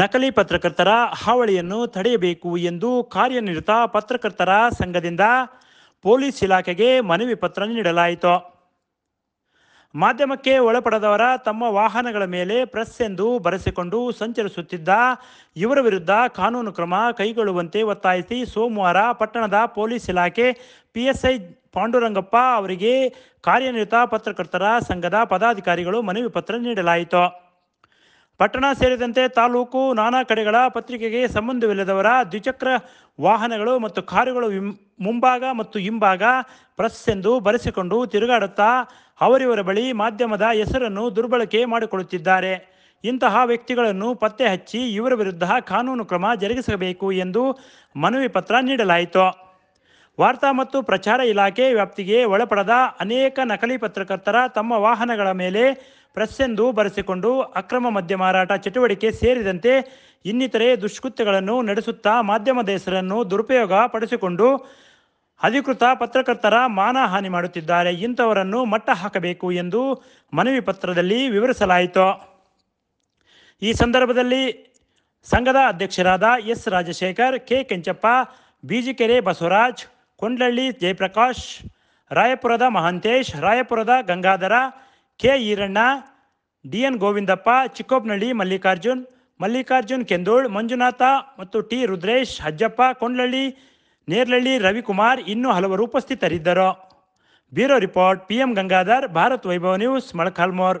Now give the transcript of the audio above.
ನಕಲಿ ಪತ್ರಕರ್ತರ ಹಾವಳಿಯನ್ನು ತಡೆಯಬೇಕು ಎಂದು ಕಾರ್ಯನಿರತ ಪತ್ರಕರ್ತರ ಸಂಘದಿಂದ ಪೊಲೀಸ್ ಇಲಾಖೆಗೆ ಮನವಿ ಪತ್ರ ನೀಡಲಾಯಿತು ಮಾಧ್ಯಮಕ್ಕೆ ಒಳಪಡದವರ ತಮ್ಮ ವಾಹನಗಳ ಮೇಲೆ ಪ್ರೆಸ್ ಎಂದು ಬರೆಸಿಕೊಂಡು ಸಂಚರಿಸುತ್ತಿದ್ದ ಇವರ ವಿರುದ್ಧ ಕಾನೂನು ಕ್ರಮ ಕೈಗೊಳ್ಳುವಂತೆ ಒತ್ತಾಯಿಸಿ ಸೋಮವಾರ ಪಟ್ಟಣದ ಪೊಲೀಸ್ ಇಲಾಖೆ ಪಿಎಸ್ಐ ಪಾಂಡುರಂಗಪ್ಪ ಅವರಿಗೆ ಕಾರ್ಯನಿರತ ಪತ್ರಕರ್ತರ ಸಂಘದ ಪದಾಧಿಕಾರಿಗಳು ಮನವಿ ಪತ್ರ ನೀಡಲಾಯಿತು ಪಟ್ಟಣ ಸೇರಿದಂತೆ ತಾಲೂಕು ನಾನಾ ಕಡೆಗಳ ಪತ್ರಿಕೆಗೆ ಸಂಬಂಧವಿಲ್ಲದವರ ದ್ವಿಚಕ್ರ ವಾಹನಗಳು ಮತ್ತು ಕಾರುಗಳು ಮುಂಭಾಗ ಮತ್ತು ಹಿಂಭಾಗ ಪ್ರೆಸ್ ಎಂದು ಬರೆಸಿಕೊಂಡು ತಿರುಗಾಡುತ್ತಾ ಅವರಿವರ ಬಳಿ ಮಾಧ್ಯಮದ ಹೆಸರನ್ನು ದುರ್ಬಳಕೆ ಮಾಡಿಕೊಳ್ಳುತ್ತಿದ್ದಾರೆ ಇಂತಹ ವ್ಯಕ್ತಿಗಳನ್ನು ಪತ್ತೆ ಹಚ್ಚಿ ಇವರ ವಿರುದ್ಧ ಕಾನೂನು ಕ್ರಮ ಜರುಗಿಸಬೇಕು ಎಂದು ಮನವಿ ಪತ್ರ ನೀಡಲಾಯಿತು ವಾರ್ತಾ ಮತ್ತು ಪ್ರಚಾರ ಇಲಾಖೆ ವ್ಯಾಪ್ತಿಗೆ ಒಳಪಡದ ಅನೇಕ ನಕಲಿ ಪತ್ರಕರ್ತರ ತಮ್ಮ ವಾಹನಗಳ ಮೇಲೆ ಪ್ರೆಸ್ಸೆಂದು ಬರೆಸಿಕೊಂಡು ಅಕ್ರಮ ಮದ್ಯ ಮಾರಾಟ ಚಟುವಟಿಕೆ ಸೇರಿದಂತೆ ಇನ್ನಿತರೆ ದುಷ್ಕೃತ್ಯಗಳನ್ನು ನಡೆಸುತ್ತಾ ಮಾಧ್ಯಮದ ಹೆಸರನ್ನು ದುರುಪಯೋಗ ಪಡಿಸಿಕೊಂಡು ಅಧಿಕೃತ ಪತ್ರಕರ್ತರ ಮಾನಹಾನಿ ಮಾಡುತ್ತಿದ್ದಾರೆ ಇಂಥವರನ್ನು ಮಟ್ಟ ಹಾಕಬೇಕು ಎಂದು ಮನವಿ ಪತ್ರದಲ್ಲಿ ವಿವರಿಸಲಾಯಿತು ಈ ಸಂದರ್ಭದಲ್ಲಿ ಸಂಘದ ಅಧ್ಯಕ್ಷರಾದ ಎಸ್ ರಾಜಶೇಖರ್ ಕೆ ಕೆಂಚಪ್ಪ ಬಿಜಿಕೆರೆ ಬಸವರಾಜ್ ಕೊಂಡ್ಲಳ್ಳಿ ಜಯಪ್ರಕಾಶ್ ರಾಯಪುರದ ಮಹಾಂತೇಶ್ ರಾಯಪುರದ Gangadhara K Iranna D N Govindappa Chikkopnalli Mallikarjun Mallikarjun Kendol Manjunatha ಮತ್ತು ಟಿ ರುದ್ರೇಶ್ ಹಜ್ಜಪ್ಪ ಕೊಂಡ್ಲಳ್ಳಿ ನೇರ್ಲಳ್ಳಿ ರವಿಕುಮಾರ್ ಇನ್ನೂ ಹಲವರು ಉಪಸ್ಥಿತರಿದ್ದರು bureau report P M Gangadhar Bharat Vaibhava news ಮೊಳಕಾಲ್ಮೋರ್